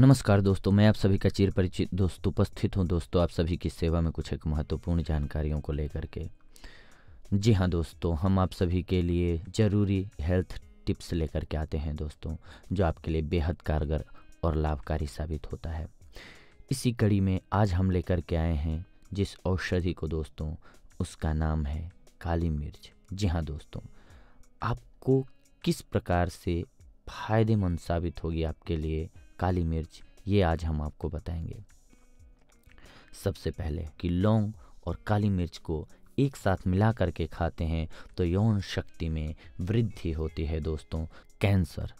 नमस्कार दोस्तों मैं आप सभी का चिर परिचित दोस्त उपस्थित हूँ दोस्तों आप सभी की सेवा में कुछ एक महत्वपूर्ण जानकारियों को लेकर के जी हाँ दोस्तों हम आप सभी के लिए ज़रूरी हेल्थ टिप्स लेकर के आते हैं दोस्तों जो आपके लिए बेहद कारगर और लाभकारी साबित होता है इसी कड़ी में आज हम लेकर के आए हैं जिस औषधि को दोस्तों उसका नाम है काली मिर्च जी हाँ दोस्तों आपको किस प्रकार से फ़ायदेमंद साबित होगी आपके लिए काली मिर्च ये आज हम आपको बताएंगे सबसे पहले कि लौंग और काली मिर्च को एक साथ मिला करके खाते हैं तो यौन शक्ति में वृद्धि होती है दोस्तों कैंसर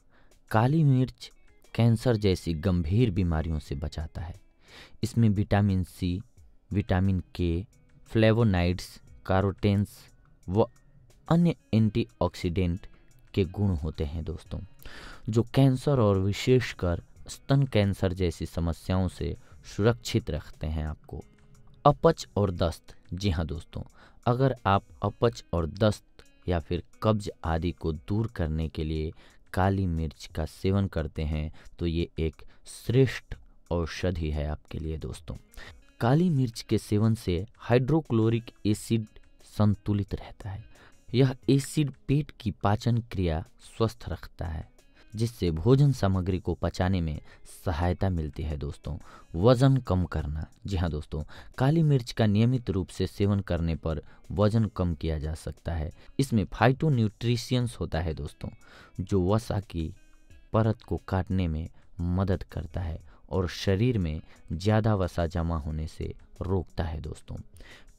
काली मिर्च कैंसर जैसी गंभीर बीमारियों से बचाता है इसमें vitamin C vitamin K flavonoids carotenes व अन्य एंटीऑक्सीडेंट के गुण होते हैं दोस्तों जो कैंसर और विशेषकर स्तन कैंसर जैसी समस्याओं से सुरक्षित रखते हैं आपको अपच और दस्त जी हाँ दोस्तों अगर आप अपच और दस्त या फिर कब्ज आदि को दूर करने के लिए काली मिर्च का सेवन करते हैं तो ये एक श्रेष्ठ औषधि है आपके लिए दोस्तों काली मिर्च के सेवन से हाइड्रोक्लोरिक एसिड संतुलित रहता है यह एसिड पेट की पाचन क्रिया स्वस्थ रखता है जिससे भोजन सामग्री को पचाने में सहायता मिलती है दोस्तों वज़न कम करना जी हाँ दोस्तों काली मिर्च का नियमित रूप से सेवन करने पर वज़न कम किया जा सकता है इसमें फाइटो न्यूट्रीशियंस होता है दोस्तों जो वसा की परत को काटने में मदद करता है और शरीर में ज़्यादा वसा जमा होने से रोकता है दोस्तों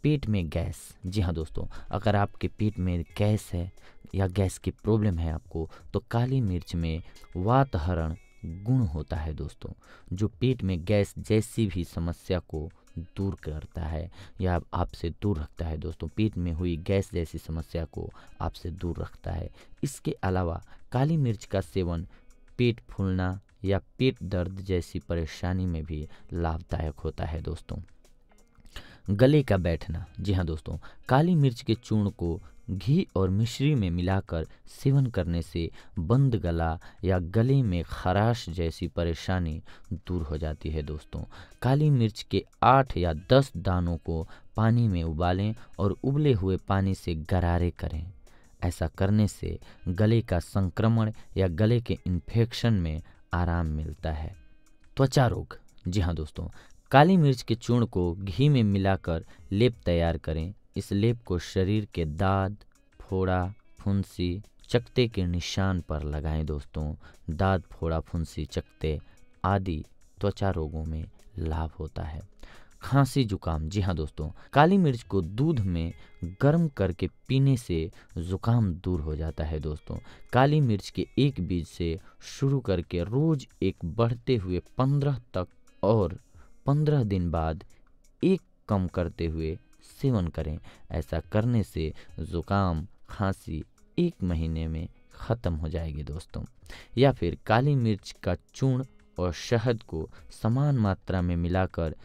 पेट में गैस जी हाँ दोस्तों अगर आपके पेट में गैस है या गैस की प्रॉब्लम है आपको तो काली मिर्च में वातहरण गुण होता है दोस्तों जो पेट में गैस जैसी भी समस्या को दूर करता है या आपसे दूर रखता है दोस्तों पेट में हुई गैस जैसी समस्या को आपसे दूर रखता है इसके अलावा काली मिर्च का सेवन पेट फूलना या पेट दर्द जैसी परेशानी में भी लाभदायक होता है दोस्तों गले का बैठना जी हाँ दोस्तों काली मिर्च के चूर्ण को घी और मिश्री में मिलाकर सेवन करने से बंद गला या गले में खराश जैसी परेशानी दूर हो जाती है दोस्तों काली मिर्च के आठ या दस दानों को पानी में उबालें और उबले हुए पानी से गरारे करें ऐसा करने से गले का संक्रमण या गले के इन्फेक्शन में आराम मिलता है त्वचा रोग जी हाँ दोस्तों काली मिर्च के चूर्ण को घी में मिलाकर लेप तैयार करें इस लेप को शरीर के दाद फोड़ा फुंसी चकते के निशान पर लगाएं दोस्तों दाद फोड़ा फुंसी चकते आदि त्वचा रोगों में लाभ होता है खांसी जुकाम जी हाँ दोस्तों काली मिर्च को दूध में गर्म करके पीने से जुकाम दूर हो जाता है दोस्तों काली मिर्च के एक बीज से शुरू करके रोज एक बढ़ते हुए पंद्रह तक और पंद्रह दिन बाद एक कम करते हुए सेवन करें ऐसा करने से ज़ुकाम खांसी एक महीने में ख़त्म हो जाएगी दोस्तों या फिर काली मिर्च का चूर्ण और शहद को समान मात्रा में मिलाकर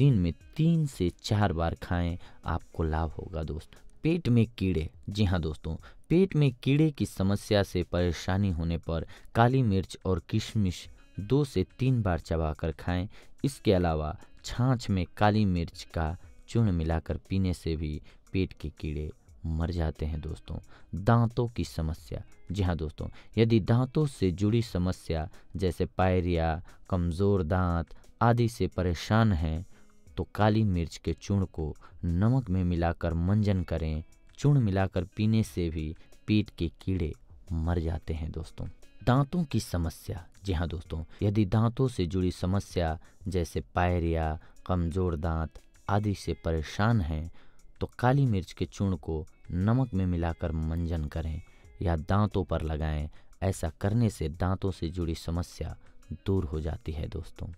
दिन में तीन से चार बार खाएं आपको लाभ होगा दोस्त पेट में कीड़े जी हाँ दोस्तों पेट में कीड़े की समस्या से परेशानी होने पर काली मिर्च और किशमिश दो से तीन बार चबाकर खाएं इसके अलावा छाछ में काली मिर्च का चूर्ण मिलाकर पीने से भी पेट के कीड़े मर जाते हैं दोस्तों दांतों की समस्या जी हाँ दोस्तों यदि दांतों से जुड़ी समस्या जैसे पायरिया कमज़ोर दांत आदि से परेशान हैं तो काली मिर्च के चूर्ण को नमक में मिलाकर मंजन करें चूर्ण मिलाकर पीने से भी पेट के कीड़े मर जाते हैं दोस्तों दांतों की समस्या जी हाँ दोस्तों यदि दांतों से जुड़ी समस्या जैसे पायरिया कमज़ोर दांत आदि से परेशान हैं तो काली मिर्च के चूर्ण को नमक में मिलाकर मंजन करें या दांतों पर लगाएं ऐसा करने से दांतों से जुड़ी समस्या दूर हो जाती है दोस्तों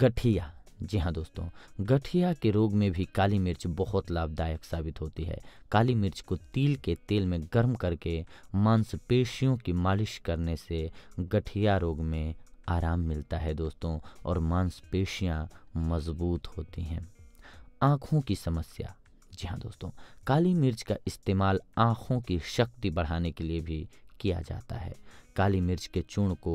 गठिया जी हाँ दोस्तों गठिया के रोग में भी काली मिर्च बहुत लाभदायक साबित होती है काली मिर्च को तिल के तेल में गर्म करके मांसपेशियों की मालिश करने से गठिया रोग में आराम मिलता है दोस्तों और मांसपेशियाँ मजबूत होती हैं आँखों की समस्या जी हाँ दोस्तों काली मिर्च का इस्तेमाल आँखों की शक्ति बढ़ाने के लिए भी किया जाता है काली मिर्च के चूर्ण को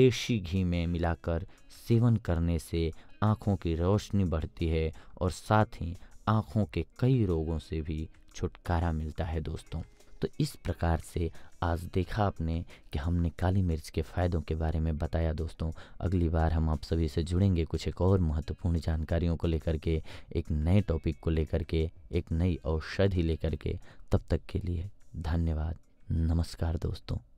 देशी घी में मिलाकर सेवन करने से आँखों की रोशनी बढ़ती है और साथ ही आँखों के कई रोगों से भी छुटकारा मिलता है दोस्तों तो इस प्रकार से आज देखा आपने कि हमने काली मिर्च के फ़ायदों के बारे में बताया दोस्तों अगली बार हम आप सभी से जुड़ेंगे कुछ एक और महत्वपूर्ण जानकारियों को लेकर के एक नए टॉपिक को लेकर के एक नई औषधि लेकर के तब तक के लिए धन्यवाद नमस्कार दोस्तों